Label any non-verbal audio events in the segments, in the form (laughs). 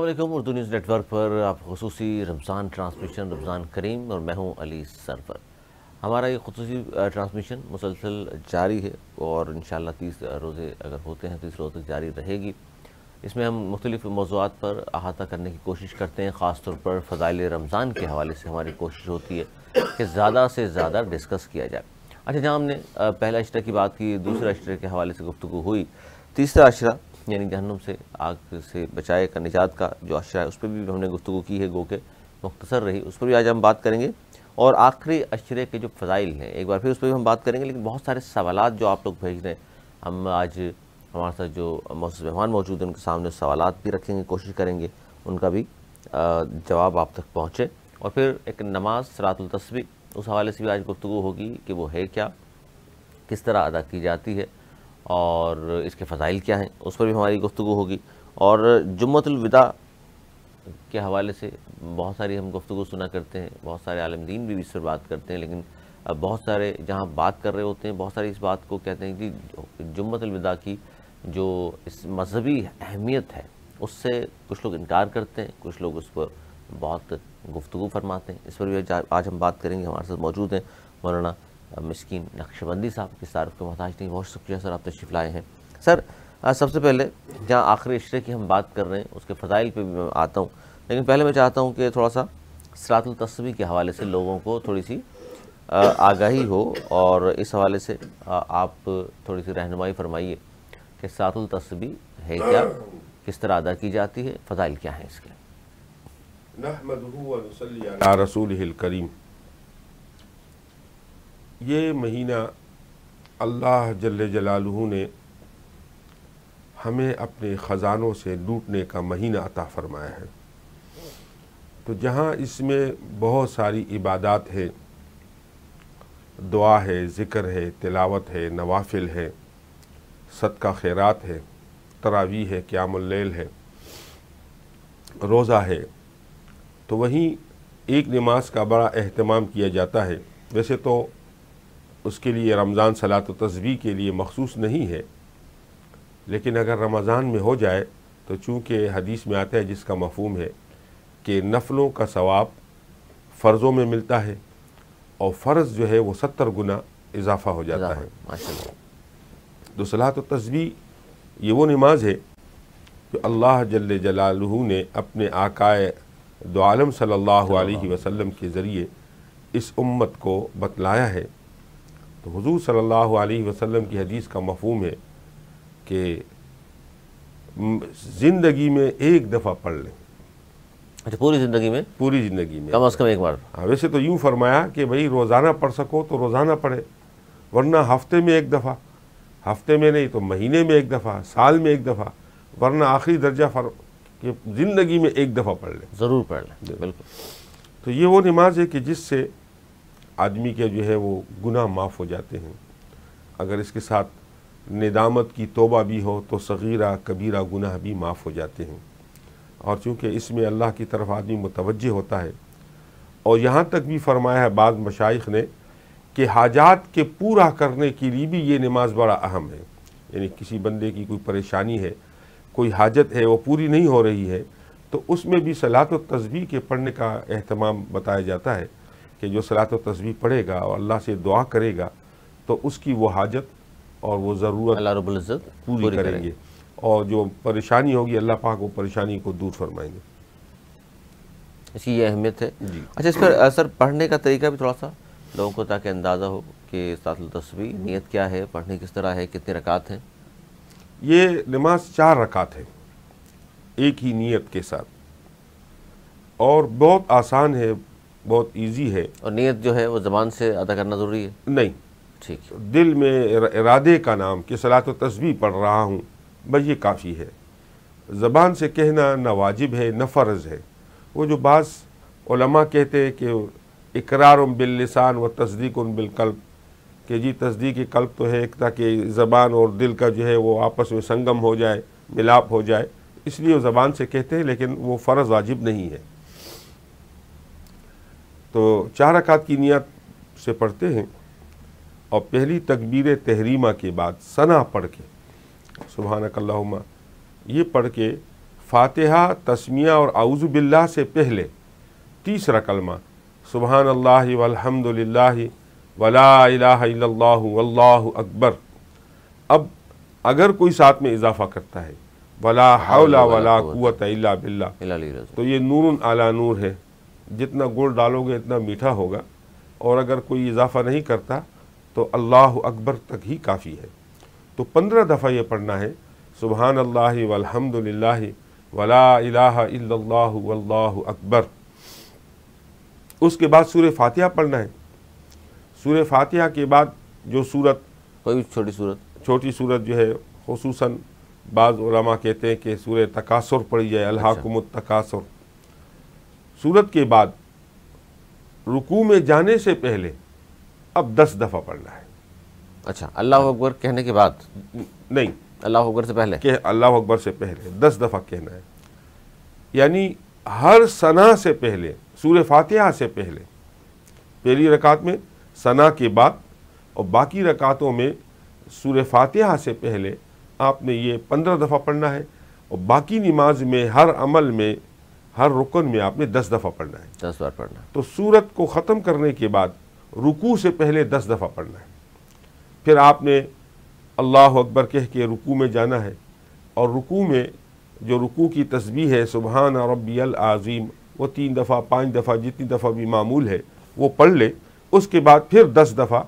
Aslam Urdu news network पर आप खसूस रमज़ान ट्रांसमिशन रमज़ान करीम और मैं हूँ अली सरफ़र हमारा ये खसूस ट्रांसमिशन मुसलसल जारी है और इन तीस रोज़े अगर होते हैं तो इस रोज़ तक जारी रहेगी इसमें हम मुख्तलिफ़ मौजूद पर अहाता करने की कोशिश करते हैं ख़ास तौर पर फ़जाइल रमज़ान के हवाले से हमारी कोशिश होती है कि ज़्यादा से ज़्यादा डिस्कस किया जाए अच्छा जहाँ हमने पहला अशरा की बात की दूसरा अशरे के हवाले से गुफ्तु हुई तीसरा अशरा यानी जहनम से आग से बचाए का निजात का जो अशरा है उस पर भी हमने गुफ्तु की है गो के मुख्तर रही उस पर भी आज हम बात करेंगे और आखिरी अशरे के जो फ़जाइल हैं एक बार फिर उस पर भी हम बात करेंगे लेकिन बहुत सारे सवाल जो आप लोग भेज रहे हैं हम आज हमारे साथ जो मौसम मेहमान मौजूद हैं उनके सामने सवाल भी रखेंगे कोशिश करेंगे उनका भी जवाब आप तक पहुँचे और फिर एक नमाज सरातुलतवी उस हवाले से भी आज गुफ्तु होगी कि वो है क्या किस तरह अदा की जाती है और इसके फ़जाइल क्या हैं उस पर भी हमारी गुफ्तु होगी और जुम्मतलविदा के हवाले से बहुत सारी हम गुफ्तु सुना करते हैं बहुत सारे आलम दीन भी इस पर बात करते हैं लेकिन बहुत सारे जहाँ बात कर रहे होते हैं बहुत सारे इस बात को कहते हैं कि जुम्मतलविदा की जो इस मजहबी अहमियत है उससे कुछ लोग इनकार करते हैं कुछ लोग उस पर बहुत गुफ्तु फरमाते हैं इस पर भी आज हम बात करेंगे हमारे साथ मौजूद हैं मौलाना मस्किन नक्शबंदी साहब के तारफ़ के मोहताज नहीं बहुत शुक्रिया सर आप तशरीफ़ लाए हैं सर सबसे पहले जहाँ आखिरी इशरे की हम बात कर रहे हैं उसके फ़जाइल पर भी मैं आता हूँ लेकिन पहले मैं चाहता हूँ कि थोड़ा सा सरातुल तस्वी के हवाले से लोगों को थोड़ी सी आगाही हो और इस हवाले से आप थोड़ी सी रहनमाई फरमाइए कि सरातुल तस्वी है क्या किस तरह अदा की जाती है फ़जाइल क्या है इसके रसूल करीम ये महीना अल्लाह जल जलालहू ने हमें अपने ख़ज़ानों से लूटने का महीना अता फ़रमाया है तो जहाँ इसमें बहुत सारी इबादत है दुआ है ज़िक्र है तिलावत है नवाफिल है सदका खैरात है तरावी है क्यामल है रोज़ा है तो वहीं एक नमाज का बड़ा अहतमाम किया जाता है वैसे तो उसके लिए रमज़ान सलात तस्वी के लिए मखसूस नहीं है लेकिन अगर रमज़ान में हो जाए तो चूँकि हदीस में आता है जिसका मफहम है कि नफलों का सवाब फ़र्ज़ों में मिलता है और फ़र्ज़ जो है वह सत्तर गुना इजाफा हो जाता है तो सलात तस्वी ये वो नमाज है जो अल्लाह जल जलालहू ने अपने आकाए दो आलम सल्लल्लाहु अलैहि वसल्लम के ज़रिए इस उम्मत को बतलाया है तो हजूर सल्ला वसलम की हदीस का मफहम है कि ज़िंदगी में एक दफ़ा पढ़ लें अच्छा पूरी ज़िंदगी में पूरी ज़िंदगी में कम अज़ कम एक बार हाँ वैसे तो यूँ फरमाया कि भाई रोज़ाना पढ़ सको तो रोज़ाना पढ़े वरना हफ्ते में एक दफ़ा हफ्ते में नहीं तो महीने में एक दफ़ा साल में एक दफ़ा वरना आखिरी दर्जा फर कि ज़िंदगी में एक दफ़ा पढ़ लें ज़रूर पढ़ लें बिल्कुल तो ये वो नमाज है कि जिससे आदमी के जो है वो गुनाह माफ़ हो जाते हैं अगर इसके साथ निदामत की तोबा भी हो तो सगीरा कबीरा गुनाह भी माफ़ हो जाते हैं और चूँकि इसमें अल्लाह की तरफ आदमी मुतवजह होता है और यहाँ तक भी फरमाया है बाद मशाइख ने कि हाजात के पूरा करने के लिए भी ये नमाज बड़ा अहम है यानी किसी बंदे की कोई परेशानी है कोई हाजत है वो पूरी नहीं हो रही है तो उसमें भी सलात व तस्वीर के पढ़ने का अहतमाम बताया जाता है कि जो सलात तो तस्वीर पढ़ेगा और अल्लाह से दुआ करेगा तो उसकी वो हाजत और वो ज़रूरत अल्लाह पूरी करेंगे, करेंगे। और जो परेशानी होगी अल्लाह पाक वो परेशानी को दूर फरमाएंगे इसकी ये अहमियत है जी अच्छा इस पर सर पढ़ने का तरीका भी थोड़ा सा लोगों को ताकि अंदाज़ा हो कि सातुल नीयत क्या है पढ़ने किस तरह है कितने रकात हैं ये नमाज चार रकात है एक ही नीयत के साथ और बहुत आसान है बहुत ईजी है और नीयत जो है वो ज़बान से अदा करना ज़रूरी है नहीं ठीक दिल में इरादे का नाम कि सलात तस्वीर पढ़ रहा हूँ बस ये काफ़ी है ज़बान से कहना ना वाजिब है ना फ़र्ज़ है वो जो बास कहते हैं कि इकरार बिल्लिसान व तस्दीक बिलकल्प कि जी तस्दीक कल्ब तो है एक ताकि ज़बान और दिल का जो है वो आपस में संगम हो जाए मिलाप हो जाए इसलिए वो ज़बान से कहते हैं लेकिन वो फ़र्ज़ वाजिब नहीं है तो चार अकात की नियत से पढ़ते हैं और पहली तकबीर तहरीमा के बाद सना पढ़ के सुबहानकल्लाहुमा ये पढ़ के फ़ातहा तस्मिया और बिल्ला से पहले तीसरा कलमा सुबहान अल्लाह वला अकबर अब अगर कोई साथ में इजाफ़ा करता है वला हौला वला कुत अल्ला बिल्ला तो ये नूर आला नूर है जितना गुड़ डालोगे इतना मीठा होगा और अगर कोई इजाफा नहीं करता तो अल्लाह अकबर तक ही काफ़ी है तो पंद्रह दफ़ा ये पढ़ना है सुबहान अल्लाह वलहमदिल्ला वला अल्लाह अकबर उसके बाद सूर्य फातिहा पढ़ना है सूर्य फातिहा के बाद जो सूरत कोई भी छोटी सूरत छोटी सूरत जो है खसूस बाज़ कहते हैं कि सूर्य तकासुर पढ़ी जाए अच्छा। अल्लाह तकासुर सूरत के बाद रुकू में जाने से पहले अब दस दफ़ा पढ़ना है अच्छा अल्लाह अकबर कहने के बाद नहीं अल्लाह अकबर से पहले कह अल्लाह अकबर से पहले दस दफ़ा कहना है यानी हर सना से पहले सूर फातिहा से पहले पहली रकात में सना के बाद और बाकी रकातों में सूर फातिहा से पहले आपने ये पंद्रह दफ़ा पढ़ना है और बाकी नमाज में हर अमल में हर रुकन में आपने दस दफ़ा पढ़ना है दस बार पढ़ना तो सूरत को ख़त्म करने के बाद रुकू से पहले दस दफ़ा पढ़ना है फिर आपने अल्लाह अकबर कह के रुकू में जाना है और रुकू में जो रुकू की तस्वीर है सुबहान रबियल आज़ीम वो तीन दफ़ा पाँच दफ़ा जितनी दफ़ा भी मामूल है वो पढ़ ले उसके बाद फिर दस दफ़ा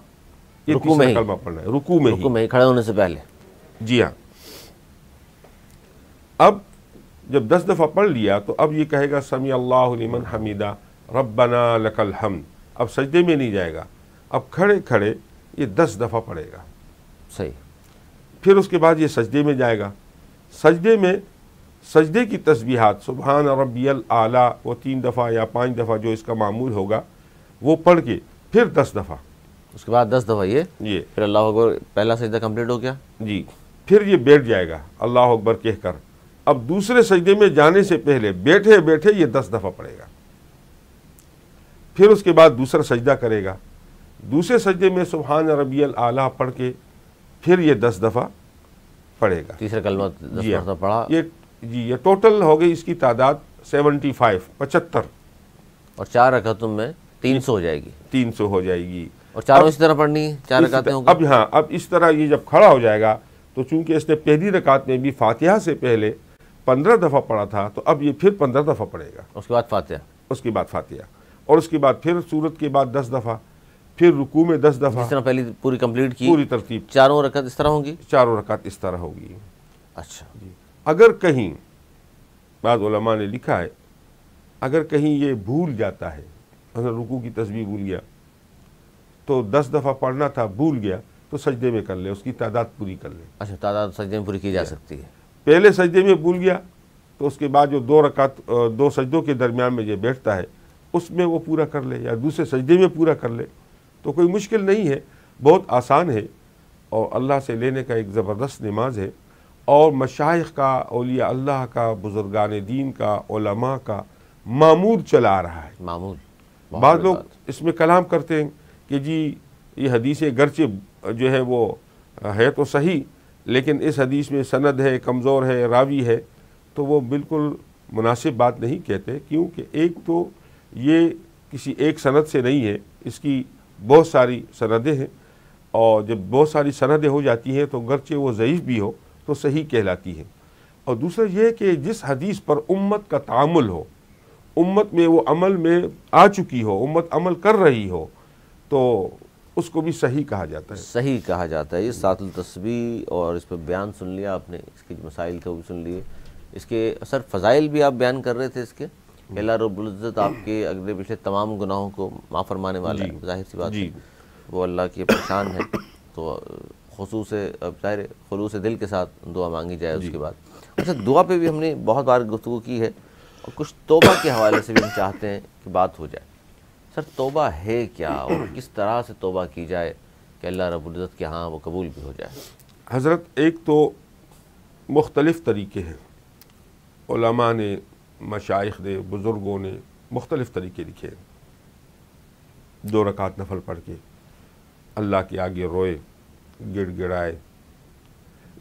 रुकू में कलमा पढ़ना है रुकू में रुकू ही। ही खड़े होने से पहले जी हाँ अब जब दस दफ़ा पढ़ लिया तो अब ये कहेगा समी लिमन हमीदा रब्बना लकल हम अब सजदे में नहीं जाएगा अब खड़े खड़े ये दस दफ़ा पढ़ेगा सही फिर उसके बाद ये सजदे में जाएगा सजदे में सजदे की तस्बीहात सुबहान रबियल आला वो तीन दफ़ा या पाँच दफ़ा जो इसका मामूल होगा वो पढ़ के फिर दस दफ़ा उसके बाद दस दफ़ा ये ये फिर अल्लाह अकबर पहला सजदा कंप्लीट हो गया जी फिर ये बैठ जाएगा अल्लाह अकबर कह कर अब दूसरे सजदे में जाने से पहले बैठे बैठे ये दस दफ़ा पड़ेगा फिर उसके बाद दूसरा सजदा करेगा दूसरे सजदे में सुबहान रबील आला पढ़ के फिर ये दस दफ़ा पड़ेगा तीसरा कलमा हाँ। पढ़ा ये जी ये टोटल हो गई इसकी तादाद सेवेंटी फाइव पचहत्तर और चार रकतों में तीन सौ हो जाएगी तीन सौ हो जाएगी और चारों इस तरह पढ़नी है चार रकातें अब हाँ अब इस तरह ये जब खड़ा हो जाएगा तो चूंकि इसने पहली रकात में भी फातिहा से पहले पंद्रह दफ़ा पढ़ा था तो अब ये फिर पंद्रह दफ़ा पढ़ेगा उसके बाद फातिया उसके बाद फातिया और उसके बाद फिर सूरत के बाद दस दफ़ा फिर रुकू में दस दफ़ा इस तरह पहले पूरी कंप्लीट की पूरी तरतीब चारों रकत इस तरह होंगी चारों रकत इस तरह होगी अच्छा जी अगर कहीं बाद ने लिखा है अगर कहीं ये भूल जाता है अगर रुकू की तस्वीर भूल गया तो दस दफ़ा पढ़ना था भूल गया तो सजदे में कर ले उसकी तादाद पूरी कर ले अच्छा तादाद सजदे में पूरी की जा सकती है पहले सजदे में भूल गया तो उसके बाद जो दो रकात दो सजदों के दरमियान में ये बैठता है उसमें वो पूरा कर ले या दूसरे सजदे में पूरा कर ले तो कोई मुश्किल नहीं है बहुत आसान है और अल्लाह से लेने का एक ज़बरदस्त नमाज है और मशाइ का अलिया अल्लाह का बुजुर्गान दीन का ओलमा का मामूर चला आ रहा है मामूर बाद लोग इसमें कलाम करते हैं कि जी ये हदीसें गरचे जो है वो है तो सही लेकिन इस हदीस में सनद है कमज़ोर है रावी है तो वो बिल्कुल मुनासिब बात नहीं कहते क्योंकि एक तो ये किसी एक सनद से नहीं है इसकी बहुत सारी सनदें हैं और जब बहुत सारी सनदें हो जाती हैं तो गरचे वो ज़यीफ़ भी हो तो सही कहलाती हैं और दूसरा यह कि जिस हदीस पर उम्मत का तामुल हो उम्मत में वो अमल में आ चुकी हो उम्मत अमल कर रही हो तो उसको भी सही कहा जाता है सही कहा जाता है ये सातल तस्वीर और इस पर बयान सुन लिया आपने इसके मसाइल को भी सुन लिए इसके सर फ़ज़ाइल भी आप बयान कर रहे थे इसके अला हम्म। रबुल्ज़त आपके अगले पिछले तमाम गुनाहों को माँ फरमाने वाले जाहिर सी बात जी वो अल्लाह की पहचान है तो खसूस अब जाहिर खलूस दिल के साथ दुआ मांगी जाए उसके बाद अच्छा दुआ पे भी हमने बहुत बार गुफ्तु की है और कुछ तोबा के हवाले से भी हम चाहते हैं कि बात हो जाए सर तोबा है क्या और किस तरह से तोबा की जाए कि अल्लाह रबुल्ज़त के हाँ वो कबूल भी हो जाए हज़रत एक तो मुख्तलफ़ तरीके हैं ने मशाइ ने बुज़ुर्गों ने मुख्तलिफ़ तरीके लिखे हैं दो रकात नफल पढ़ के अल्लाह के आगे रोए गिड़ गिड़ाए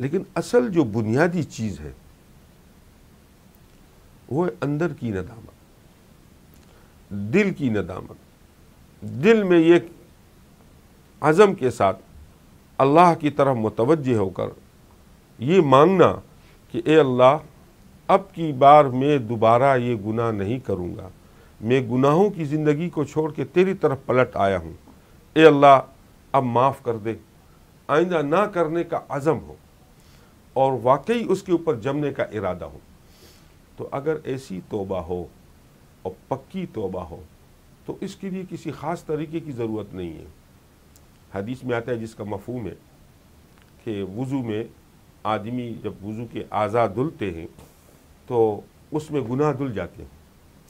लेकिन असल जो बुनियादी चीज़ है वो है अंदर की नदामत दिल की नदामत दिल में ये अज़म के साथ अल्लाह की तरफ मुतवजह होकर ये मांगना कि ए अल्लाह अब की बार मैं दोबारा ये गुनाह नहीं करूँगा मैं गुनाहों की ज़िंदगी को छोड़ के तेरी तरफ पलट आया हूँ ए अल्लाह अब माफ़ कर दे आइंदा ना करने का अज़म हो और वाकई उसके ऊपर जमने का इरादा हो तो अगर ऐसी तोबा हो और पक्की तोबा हो तो इसके लिए किसी ख़ास तरीके की ज़रूरत नहीं है हदीस में आता है जिसका मफहम है कि वज़ू में आदमी जब वज़ू के आज़ा धुलते हैं तो उसमें गुनाह धुल जाते हैं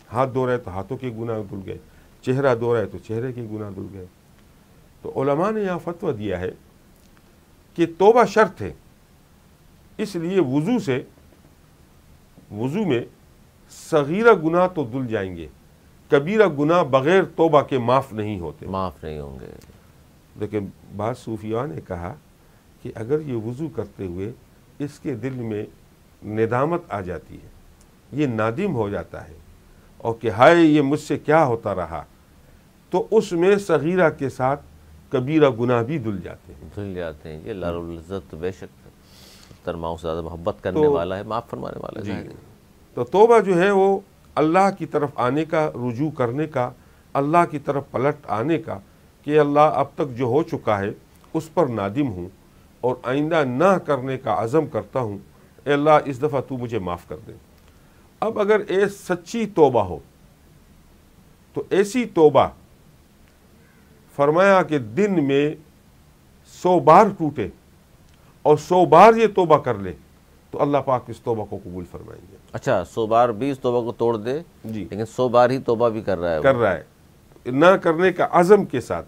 हाथ धो रहे तो हाथों के गुनाह धुल गए चेहरा धो रहे तो चेहरे के गुनाह धुल गए तो ओलमा ने यहाँ फतवा दिया है कि तोबा शर्त है इसलिए वज़ू से वज़ू में सगीरा गुनाह तो धुल जाएंगे कबीरा गुना बगैर तोबा के माफ़ नहीं होते माफ़ नहीं होंगे लेकिन बाद सूफिया ने कहा कि अगर ये वज़ू करते हुए इसके दिल में निदामत आ जाती है ये नादिम हो जाता है और कि हाय ये मुझसे क्या होता रहा तो उसमें सगीरा के साथ कबीरा गुनाह भी धुल जाते हैं धुल जाते हैं ये लारत बेशक तरमाओं से ज़्यादा मोहब्बत तो करने तो, वाला है माफ़ फरमाने वाला है तो तोबा जो है वो अल्लाह की तरफ आने का रुजू करने का अल्लाह की तरफ पलट आने का कि अल्लाह अब तक जो हो चुका है उस पर नादिम हूँ और आइंदा ना करने का आज़म करता हूँ अल्लाह इस दफ़ा तू मुझे माफ़ कर दे अब अगर ये सच्ची तोबा हो तो ऐसी तोबा फरमाया कि दिन में सौ बार टूटे और सौ बार ये तोबा कर ले तो अल्लाह पाक इस तोबा को कबूल फरमाएंगे अच्छा सो बार भी इस तोबा को तोड़ दे जी लेकिन सो बार ही तोबा भी कर रहा है कर रहा है ना करने का आज़म के साथ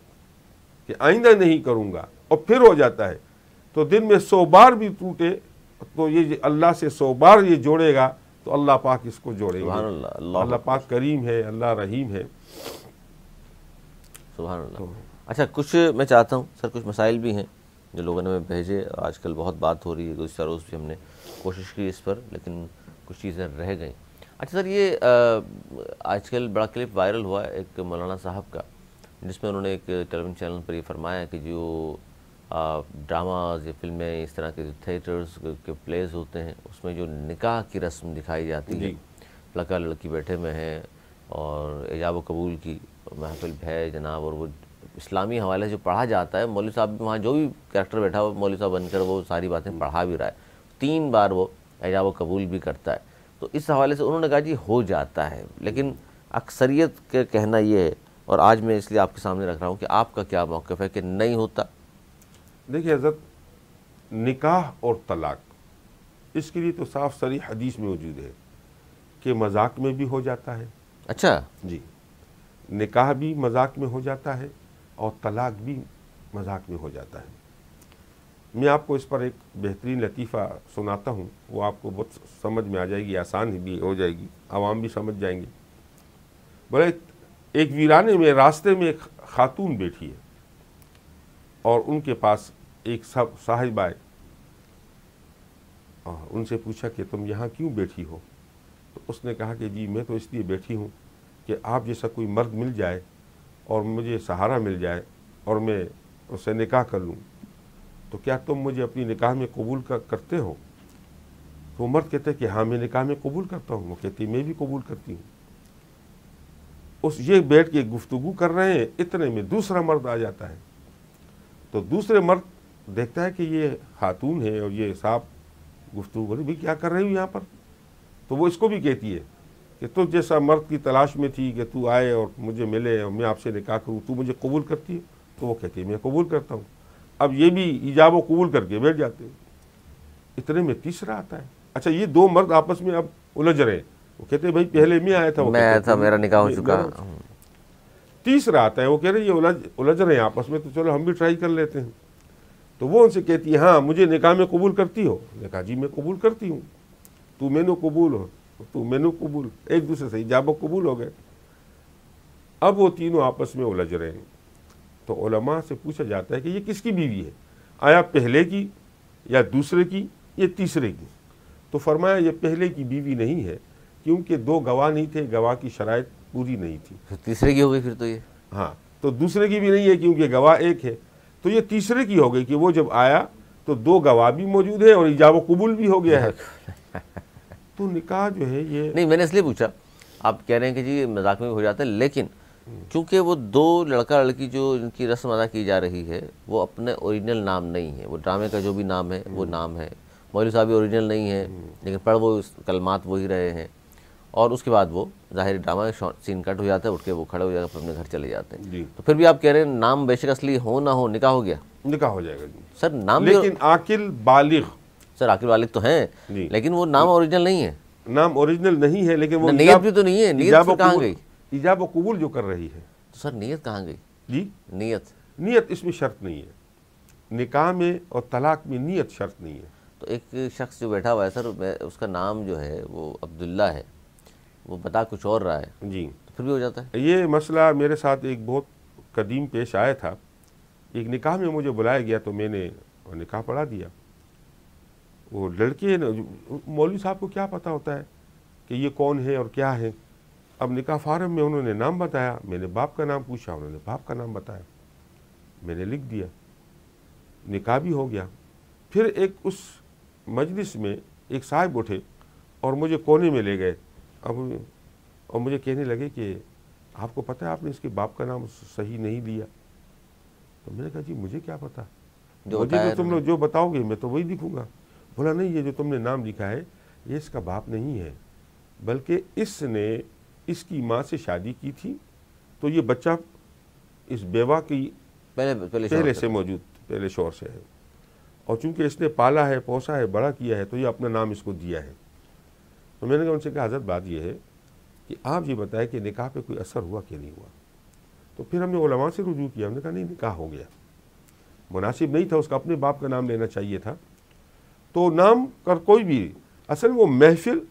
कि आइंदा नहीं करूँगा और फिर हो जाता है तो दिन में सो बार भी टूटे तो ये अल्लाह से सो बार ये जोड़ेगा तो अल्लाह पाक इसको जोड़ेगा अल्लाह पाक करीम है अल्लाह रहीम है सुबह तो अच्छा कुछ मैं चाहता हूँ सर कुछ मसाइल भी हैं जो लोगों ने हमें भेजे आजकल बहुत बात हो रही है गुजशत रोज़ भी हमने कोशिश की इस पर लेकिन कुछ चीज़ें रह गई अच्छा सर ये आजकल बड़ा क्लिप वायरल हुआ एक मौलाना साहब का जिसमें उन्होंने एक टेलीविजन चैनल पर ये फरमाया कि जो ड्रामाज या फिल्में इस तरह के जो थिएटर्स के प्लेस होते हैं उसमें जो निकाह की रस्म दिखाई जाती है लड़का लड़की बैठे में है और एजाब कबूल की महफिल है जनाब और वो इस्लामी हवाले से जो पढ़ा जाता है मौलवी साहब वहाँ जो भी कैरेक्टर बैठा हो मौलवी साहब बनकर वो सारी बातें पढ़ा भी रहा है तीन बार वो एजाब कबूल भी करता है तो इस हवाले से उन्होंने कहा जी हो जाता है लेकिन अक्सरियत का कहना ये है और आज मैं इसलिए आपके सामने रख रहा हूँ कि आपका क्या मौक़ है कि नहीं होता देखिए हजरत निकाह और तलाक इसके लिए तो साफ सरी हदीस में मौजूद है कि मजाक में भी हो जाता है अच्छा जी निकाह भी मजाक में हो जाता है और तलाक भी मजाक में हो जाता है मैं आपको इस पर एक बेहतरीन लतीफ़ा सुनाता हूँ वो आपको बहुत समझ में आ जाएगी आसान भी हो जाएगी आवाम भी समझ जाएंगे बोले एक वीराने में रास्ते में एक खातून बैठी है और उनके पास एक सब साहिब आए उनसे पूछा कि तुम यहाँ क्यों बैठी हो तो उसने कहा कि जी मैं तो इसलिए बैठी हूँ कि आप जैसा कोई मर्द मिल जाए और मुझे सहारा मिल जाए और मैं उससे निकाह कर लूँ तो क्या तुम मुझे अपनी निकाह में कबूल कर, करते हो तो मर्द कहते कि हाँ मैं निकाह में कबूल करता हूँ वो कहती मैं भी कबूल करती हूँ उस ये बैठ के गुफ्तगु कर रहे हैं इतने में दूसरा मर्द आ जाता है तो दूसरे मर्द देखता है कि ये खातून है और ये साहब गुफ्तु भी क्या कर रही हूँ यहाँ पर तो वो इसको भी कहती है कि तुम तो जैसा मर्द की तलाश में थी कि तू आए और मुझे मिले और मैं आपसे निकाह करूँ तू मुझे कबूल करती है तो वो कहती है मैं कबूल करता हूँ अब ये भी ईजाब कबूल करके बैठ जाते हैं इतने में तीसरा आता है अच्छा ये दो मर्द आपस में अब उलझ रहे हैं वो कहते भाई पहले में आया था वो मैं था मेरा निकाह हो चुका तीसरा आता है वो कह रहे ये उलझ उलझ रहे हैं आपस में तो चलो हम भी ट्राई कर लेते हैं तो वो उनसे कहती है हाँ मुझे निकाह में कबूल करती हो निका हाँ जी मैं कबूल करती हूँ तू मेनू कबूल हो तू मेनू कबूल एक दूसरे से ईजाब कबूल हो गए अब वो तीनों आपस में उलझ रहे हैं तो से पूछा जाता है कि ये किसकी बीवी है आया पहले की या दूसरे की या तीसरे की तो फरमाया ये पहले की बीवी नहीं है क्योंकि दो गवाह नहीं थे गवाह की शराय पूरी नहीं थी तो तीसरे की हो गई फिर तो ये हाँ तो दूसरे की भी नहीं है क्योंकि गवाह एक है तो ये तीसरे की हो गई कि वो जब आया तो दो गवाह भी मौजूद है और ईजाव कबूल भी हो गया है (laughs) तो निकाह जो है ये नहीं मैंने इसलिए पूछा आप कह रहे हैं कि जी मजाक में हो जाता है लेकिन क्योंकि वो दो लड़का लड़की जो इनकी रस्म अदा की जा रही है वो अपने ओरिजिनल नाम नहीं है वो ड्रामे का जो भी नाम है वो नाम है मौलू साहब भी ओरिजिनल नहीं है लेकिन पढ़ वो कलमात वही रहे हैं और उसके बाद वो ज़ाहिर ड्रामा सीन कट हो जाता है उठ के वो खड़े हो जाकर अपने घर चले जाते हैं तो फिर भी आप कह रहे हैं नाम बेशक असली हो ना हो निकाह हो गया निकाह हो जाएगा सर नाम लेकिन आकिल बालिग सर आकिल बालिग तो हैं लेकिन वो नाम ओरिजिनल नहीं है नाम ओरिजिनल नहीं है लेकिन वो नीयत भी तो नहीं है नीयत कहाँ गई ईजाब व कबूल जो कर रही है तो सर नीयत कहाँ गई जी नीयत नीयत इसमें शर्त नहीं है निकाह में और तलाक में नीयत शर्त नहीं है तो एक शख्स जो बैठा हुआ है सर उसका नाम जो है वो अब्दुल्ला है वो बता कुछ और रहा है जी तो फिर भी हो जाता है ये मसला मेरे साथ एक बहुत कदीम पेश आया था एक निकाह में मुझे बुलाया गया तो मैंने निकाह पढ़ा दिया वो लड़के मौलवी साहब को क्या पता होता है कि ये कौन है और क्या है अब निका फारम में उन्होंने नाम बताया मैंने बाप का नाम पूछा उन्होंने बाप का नाम बताया मैंने लिख दिया निका भी हो गया फिर एक उस मजलिस में एक साहब उठे और मुझे कोने में ले गए अब और मुझे कहने लगे कि आपको पता है आपने इसके बाप का नाम सही नहीं लिया तो मैंने कहा जी मुझे क्या पता मुझे तो तुम लोग जो बताओगे मैं तो वही लिखूँगा बोला नहीं ये जो तुमने नाम लिखा है ये इसका बाप नहीं है बल्कि इसने इसकी माँ से शादी की थी तो ये बच्चा इस बेवा की पहले पहले, पहले से मौजूद पहले शोर से है और चूंकि इसने पाला है पोसा है बड़ा किया है तो ये अपना नाम इसको दिया है तो मैंने कहा उनसे कहा हजरत बात यह है कि आप ये बताएं कि निकाह पे कोई असर हुआ कि नहीं हुआ तो फिर हमने ओलमा से रुजू किया हमने कहा नहीं निकाह हो गया मुनासिब नहीं था उसका अपने बाप का नाम लेना चाहिए था तो नाम कर कोई भी असल वो महफिल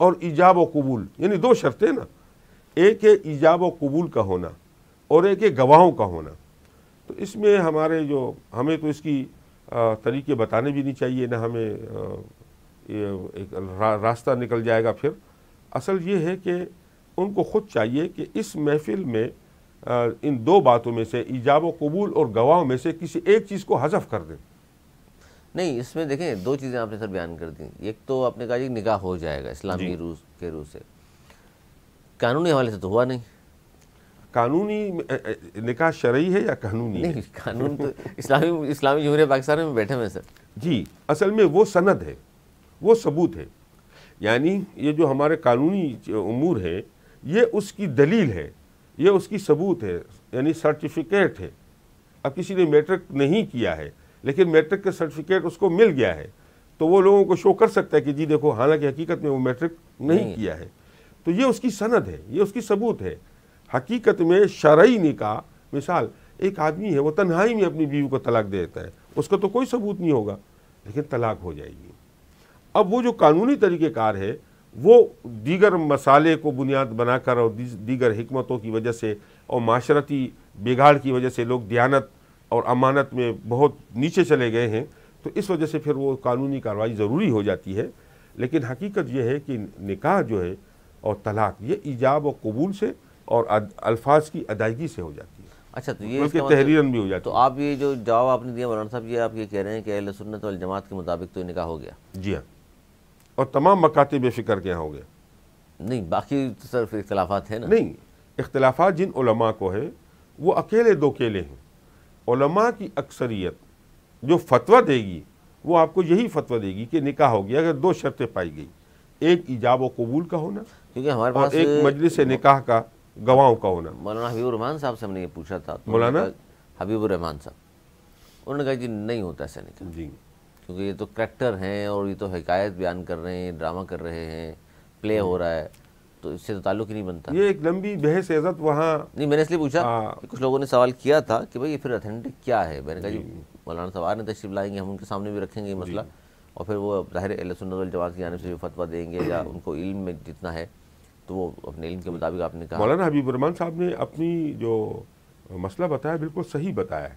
और ईजाब व कबूल यानी दो शर्तें ना एक है ईजाब व कबूल का होना और एक है गवाहों का होना तो इसमें हमारे जो हमें तो इसकी तरीके बताने भी नहीं चाहिए ना हमें एक रास्ता निकल जाएगा फिर असल ये है कि उनको ख़ुद चाहिए कि इस महफिल में इन दो बातों में से ईजाब व कबूल और गवाहों में से किसी एक चीज़ को हजफ कर दें नहीं इसमें देखें दो चीज़ें आपने सर बयान कर दी एक तो आपने कहा कि निकाह हो जाएगा इस्लामी रूस के रूस से कानूनी हवाले से तो हुआ नहीं कानूनी निकाह शरई है या कानूनी नहीं है? कानून तो इस्लामी इस्लामी जमहूर पाकिस्तान में बैठे हुए सर जी असल में वो सनद है वो सबूत है यानी ये जो हमारे कानूनी उमूर है ये उसकी दलील है ये उसकी सबूत है यानी सर्टिफिकेट है अब किसी ने मैट्रिक नहीं किया है लेकिन मैट्रिक का सर्टिफिकेट उसको मिल गया है तो वो लोगों को शो कर सकता है कि जी देखो हालांकि हकीकत में वो मैट्रिक नहीं, नहीं किया है तो ये उसकी सनद है ये उसकी सबूत है हकीकत में शराई निका मिसाल एक आदमी है वो तन्हाई में अपनी बीवी को तलाक दे देता है उसका तो कोई सबूत नहीं होगा लेकिन तलाक हो जाएगी अब वो जो कानूनी तरीक़ेकार है वो दीगर मसाले को बुनियाद बनाकर और दीगर हमतों की वजह से और माशरती बिगाड़ की वजह से लोग दयानत और अमानत में बहुत नीचे चले गए हैं तो इस वजह से फिर वो कानूनी कार्रवाई ज़रूरी हो जाती है लेकिन हकीकत यह है कि निकाह जो है और तलाक ये ईजाब और कबूल से और अल्फाज की अदायगी से हो जाती है अच्छा तो ये इसके मतलब तहरीरन भी हो जाती तो आप ये जो जवाब आपने दिया मौलाना साहब ये आप ये कह रहे हैं कि अहल सुन्नत वाल जमात के मुताबिक तो निकाह हो गया जी हाँ और तमाम मकाते बेफिक्र के यहाँ हो गया नहीं बाकी तो सिर्फ इख्तलाफात हैं ना नहीं इख्तलाफात जिन उलमा को है वो अकेले दो अकेले हैं उलमा की अक्सरियत जो फतवा देगी वो आपको यही फतवा देगी कि निकाह हो गया अगर दो शर्तें पाई गई एक ईजाब कबूल का होना क्योंकि हमारे पास एक मजलिस निकाह का गवाहों का होना मौलाना हबीब रहमान साहब से हमने ये पूछा था मौलाना तो हबीबर रहमान साहब उन्होंने कहा कि नहीं होता ऐसा निकाह जी क्योंकि ये तो करेक्टर हैं और ये तो हकायत बयान कर रहे हैं ड्रामा कर रहे हैं प्ले हो रहा है तो इससे तो ताल्लुक ही नहीं बनता ये एक लंबी बहस एजत वहाँ नहीं मैंने इसलिए पूछा हाँ। कि कुछ लोगों ने सवाल किया था कि भाई ये फिर अथेंटिक क्या है मैंने कहा जी मौलाना सवार ने तशरीफ लाएंगे हम उनके सामने भी रखेंगे ये मसला और फिर वो ज़ाहिर सुन्नतजमात की जानब से भी फतवा देंगे या (coughs) उनको इल्म में जितना है तो वो अपने इल्म के मुताबिक आपने कहा मौलाना हबीबरमान रहमान साहब ने अपनी जो मसला बताया बिल्कुल सही बताया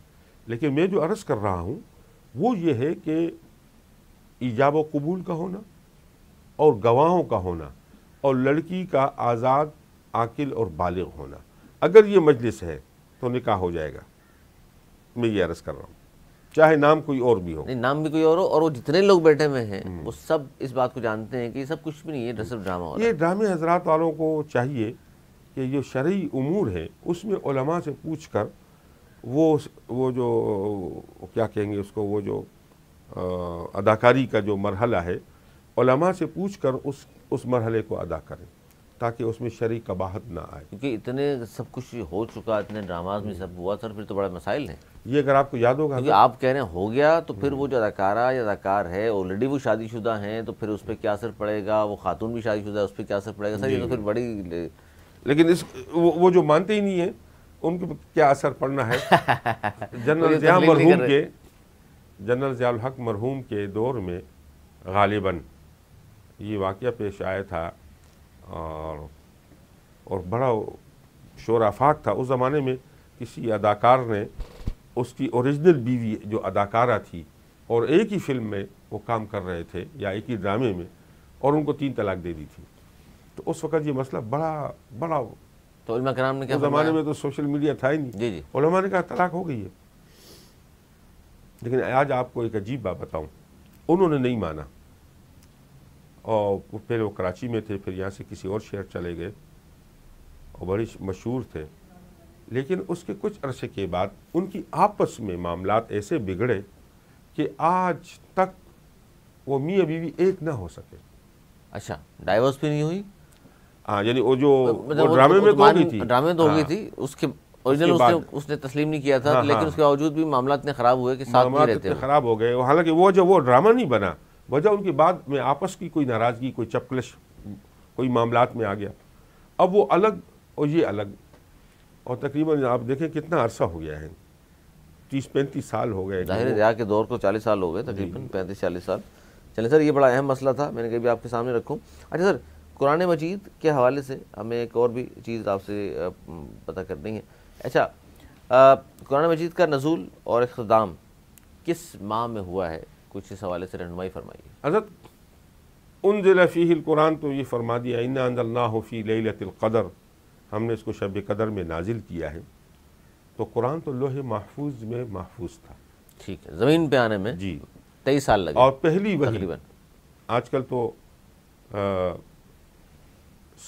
लेकिन मैं जो अर्ज़ कर रहा हूँ वो ये है कि ईजाब कबूल का होना और गवाहों का होना और लड़की का आज़ाद आकिल और बालिग होना अगर ये मजलिस है तो निकाह हो जाएगा मैं ये अरज़ कर रहा हूँ चाहे नाम कोई और भी हो नहीं नाम भी कोई और हो और वो जितने लोग बैठे हुए हैं हम्म। वो सब इस बात को जानते हैं कि सब कुछ भी नहीं है सिर्फ ड्रामा हो ये ड्रामे हजरात वालों को चाहिए कि जो शर्य उमूर है उसमें उलमा से पूछ कर वो वो जो क्या कहेंगे उसको वो जो आ, अदाकारी का जो मरहला है उलमा से पूछ कर उस उस मरहले को अदा करें ताकि उसमें शरी कबाहत ना आए क्योंकि इतने सब कुछ हो चुका इतने ड्रामाज में सब हुआ सर फिर तो बड़ा मसाइल है ये अगर आपको याद होगा क्योंकि आप कह रहे हैं हो गया तो फिर वो हम्म। जो अदाकारा या अदाकार है ऑलरेडी वो शादीशुदा हैं तो फिर उस पर क्या असर पड़ेगा वो खातून भी शादीशुदा है उस पर क्या असर पड़ेगा सर ये तो फिर बड़ी ले... लेकिन इस वो, वो जो मानते ही नहीं है उनके क्या असर पड़ना है (laughs) जनरल तो जिया मरहूम के जनरल जियाल हक मरहूम के दौर में गालिबा ये वाक़ पेश आया था और और बड़ा शोर आफाक था उस ज़माने में किसी अदाकार ने उसकी ओरिजिनल बीवी जो अदाकारा थी और एक ही फिल्म में वो काम कर रहे थे या एक ही ड्रामे में और उनको तीन तलाक दे दी थी तो उस वक़्त ये मसला बड़ा बड़ा तो कराम ने क्या उस ज़माने में तो सोशल मीडिया था ही नहीं जी जी और हमारे कहा तलाक हो गई है लेकिन आज आपको एक अजीब बात बताऊं उन्होंने नहीं माना और फिर वो कराची में थे फिर यहाँ से किसी और शहर चले गए और बड़े मशहूर थे लेकिन उसके कुछ अरसे के बाद उनकी आपस में मामला ऐसे बिगड़े कि आज तक वो मियाँ बीवी एक ना हो सके अच्छा डाइवोर्स भी नहीं हुई हाँ यानी वो जो ड्रामे मतलब में तो गई थी ड्रामे तो हो गई थी उसके ओरिजिनल उसने, उसने तस्लीम नहीं किया था हाँ, लेकिन हाँ, उसके बावजूद भी मामला इतने ख़राब हुए कि साथ नहीं रहते खराब हो गए हालांकि वो जो वो ड्रामा नहीं बना वजह उनकी बाद में आपस की कोई नाराज़गी कोई चपकलश कोई मामलात में आ गया अब वो अलग और ये अलग और तकरीबन आप देखें कितना अरसा हो गया है तीस पैंतीस साल हो गए जाहिर रिया के दौर को चालीस साल हो गए तकरीबन पैंतीस चालीस साल चले सर ये बड़ा अहम मसला था मैंने कभी आपके सामने रखूँ अच्छा सर कुरान मजीद के हवाले से हमें एक और भी चीज़ आपसे पता करनी है अच्छा कुरान मजीद का नज़ुल और अख्ताम किस माह में हुआ है कुछ इस हवाले से रहनमाई फरमाइए हजरत उन कुरान तो ये फरमा दिया इन अनफ़ी लतिलक़दर हमने इसको शब कदर में नाजिल किया है तो कुरान तो लोहे महफूज में महफूज था ठीक है ज़मीन पे आने में जी तेईस साल लगे और पहली तकरीबन आजकल तो आ,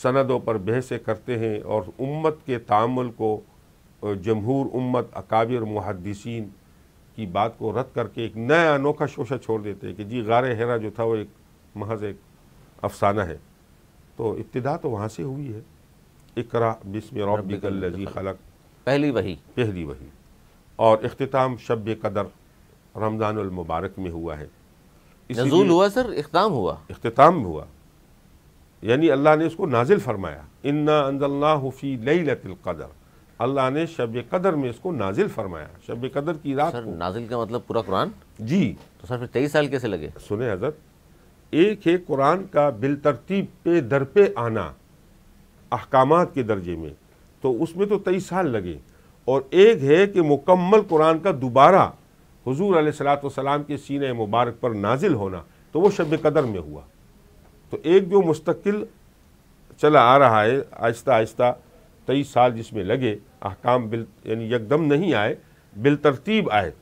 सनदों पर बहसें करते हैं और उम्मत के तामल को जमहूर उम्मत अकाबिर मुहदसिन की बात को रद्द करके एक नया अनोखा शोशा छोड़ देते हैं कि जी गार हेरा जो था वो एक महज एक अफसाना है तो इब्तदा तो वहाँ से हुई है इकरा बिस्म रबी खलक पहली वही पहली वही और अख्ताम शब कदर रमज़ानमबारक में हुआ है नजूल हुआ सर अख्ताम हुआ अख्ताम हुआ यानी अल्लाह ने उसको नाजिल फरमाया इन्ना अंजल्ला हफ़ी लई लतिल कदर अल्लाह ने शब कदर में इसको नाजिल फरमाया शब कदर की रात सर नाजिल का मतलब पूरा कुरान जी तो सर फिर तेईस साल कैसे लगे सुने हजरत एक एक कुरान का बिल तरतीब पे दर पे आना अहकाम के दर्जे में तो उसमें तो तेईस साल लगे और एक है कि मुकम्मल कुरान का दोबारा हजूर सलाम के सीने मुबारक पर नाजिल होना तो वो शब कदर में हुआ तो एक जो मुस्तकिल चला आ रहा है आहिस्ता आहिस्ता तेईस साल जिसमें लगे अहकाम बिल यानी यकदम नहीं आए बिलतरतीब आए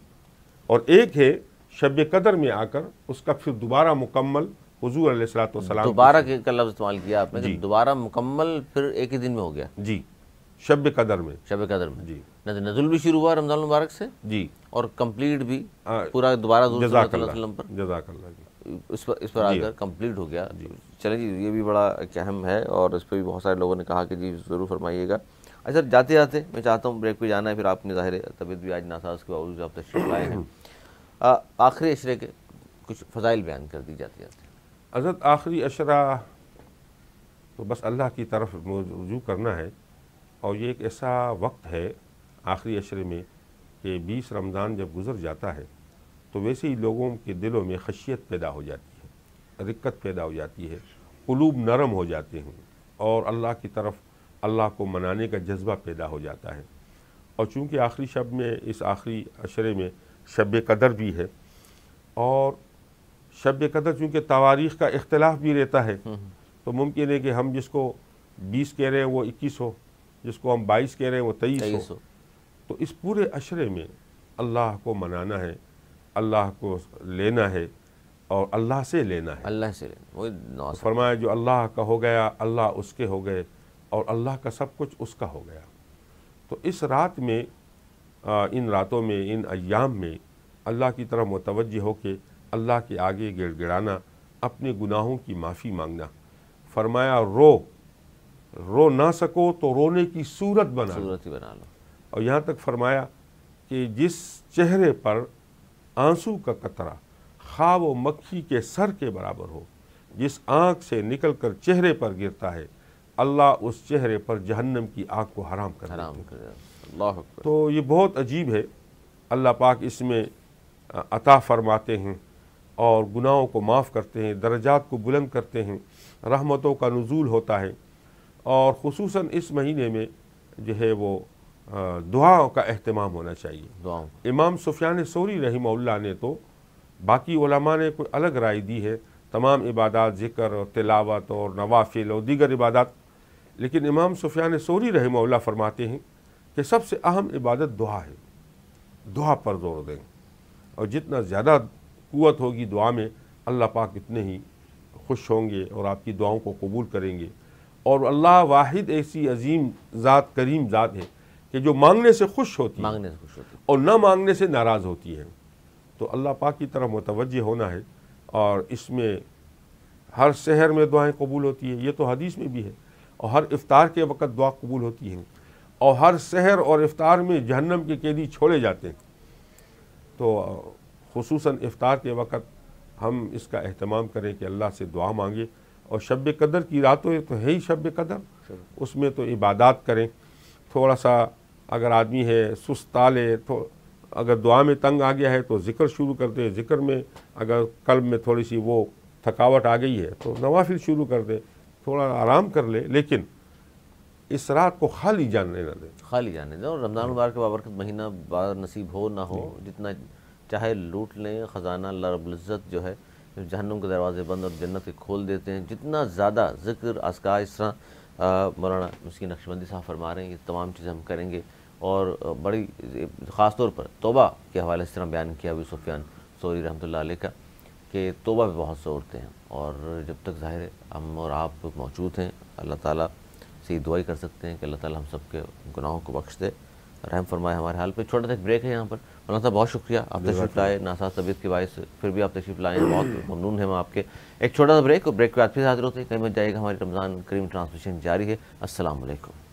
और एक है शब कदर में आकर उसका फिर दोबारा मुकम्मल हजूर सलाम दोबारा का लफ्ज़ इस्तेमाल किया आपने जी दोबारा मुकम्मल फिर एक ही दिन में हो गया जी शब कदर में शब कदर में जी तो नजुल भी शुरू हुआ रमजान मुबारक से जी और कंप्लीट भी पूरा दोबारा जजाकल्ला पर जजाकल्ला जी इस पर इस पर आकर कंप्लीट हो गया चलें जी ये भी बड़ा अहम है और इस पर भी बहुत सारे लोगों ने कहा कि जी ज़रूर फरमाइएगा अच्छा जाते जाते मैं चाहता हूँ ब्रेक पे जाना है फिर आपने ज़ाहिर तबीयत भी आज नासाज के बावजूद आप तशरीफ लाए हैं (coughs) आखिरी अशरे के कुछ फ़जाइल बयान कर दी जाती जाती हजरत आखिरी अशरा तो बस अल्लाह की तरफ रजू करना है और ये एक ऐसा वक्त है आखिरी अशरे में कि बीस रमज़ान जब गुज़र जाता है तो वैसे ही लोगों के दिलों में खशियत पैदा हो जाती है रिक्कत पैदा हो जाती है कलूब नरम हो जाते हैं और अल्लाह की तरफ अल्लाह को मनाने का जज्बा पैदा हो जाता है और चूँकि आखिरी शब में इस आखिरी अशरे में शब कदर भी है और शब कदर चूँकि तवारीख़ का इख्तलाफ भी रहता है हम्म। तो मुमकिन है कि हम जिसको बीस कह रहे हैं वो इक्कीस हो जिसको हम बाईस कह रहे हैं वो तेईस हो तो इस पूरे अशरे में अल्लाह को मनाना है अल्लाह को लेना है और अल्लाह से लेना है अल्लाह से लेना तो फरमाया जो अल्लाह का हो गया अल्लाह उसके हो गए और अल्लाह का सब कुछ उसका हो गया तो इस रात में इन रातों में इन अयाम में अल्लाह की तरफ मुतवज के अल्लाह के आगे गिड़ गिड़ाना अपने गुनाहों की माफ़ी मांगना फरमाया रो रो ना सको तो रोने की सूरत बना सूरत ही बना लो और यहाँ तक फरमाया कि जिस चेहरे पर आंसू का कतरा खा वो मक्खी के सर के बराबर हो जिस आँख से निकल कर चेहरे पर गिरता है अल्लाह उस चेहरे पर जहन्नम की आँख को हराम कर हराम कर तो ये बहुत अजीब है अल्लाह पाक इसमें अता फरमाते हैं और गुनाहों को माफ़ करते हैं दर्जात को बुलंद करते हैं रहमतों का नज़ूल होता है और खसूस इस महीने में जो है वो दुआ का अहतमाम होना चाहिए इमाम सुफियान सोरी रही ने तो बाकी ने कोई अलग राय दी है तमाम इबादत ज़िक्र और तिलावत और नवाफिल और दीगर इबादत लेकिन इमाम सुफियान सोरी रही फरमाते हैं कि सबसे अहम इबादत दुआ है दुआ पर जोर दें और जितना ज़्यादा कुत होगी दुआ में अल्लाह पाक इतने ही खुश होंगे और आपकी दुआओं को कबूल करेंगे और अल्लाह वाहिद ऐसी अजीम ज़ात करीम ज़ात है कि जो मांगने से खुश होती है मांगने से खुश होती और ना मांगने से नाराज़ होती है तो अल्लाह पाक की तरफ मुतवजह होना है और इसमें हर शहर में दुआएं कबूल होती हैं ये तो हदीस में भी है और हर इफ़ार के वक़्त दुआ कबूल होती हैं और हर शहर और इफ़ार में जहन्नम के कैदी छोड़े जाते हैं तो खसूस इफ्तार के वक़्त हम इसका अहतमाम करें कि अल्लाह से दुआ मांगें और शब कदर की रातों तो है ही शब कदर उसमें तो इबादत करें थोड़ा सा अगर आदमी है सुस्त है तो अगर दुआ में तंग आ गया है तो ज़िक्र शुरू कर दे ज़िक्र में अगर कल्ब में थोड़ी सी वो थकावट आ गई है तो नवाफिल शुरू कर दे थोड़ा आराम कर ले लेकिन इस रात को खाली जानने ना दें खाली जाने दें और रमज़ान मुबारक बाबरकत महीना बार नसीब हो ना हो जितना चाहे लूट लें ख़जाना लरबुल्ज़त जो है जहन्नुम के दरवाज़े बंद और जन्नत के खोल देते हैं जितना ज़्यादा जिक्र असका इस तरह मौलाना मुस्किन नक्शबंदी साहब फरमा रहे हैं ये तमाम चीज़ें हम करेंगे और बड़ी ख़ास तौर पर तोबा के हवाले से तरह बयान किया अभी सुफियान सोरी रहमत का कि तोबा भी बहुत सोड़ते हैं और जब तक ज़ाहिर हम और आप मौजूद हैं अल्लाह ताली से दुआई कर सकते हैं कि अल्लाह ताली हम सब के गुनाहों को बख्श दे रहम फरमाए हमारे हाल पर छोटा सा ब्रेक है यहाँ पर मौलाना साहब बहुत शुक्रिया आप तशरीफ लाए नासाज तबीयत के बायस फिर भी आप तशरीफ लाए हैं बहुत ममनून है हम आपके एक छोटा सा ब्रेक और ब्रेक के बाद फिर हाजिर होते हैं कहीं मत जाएगा हमारी रमज़ान करीम ट्रांसमिशन जारी है असलकम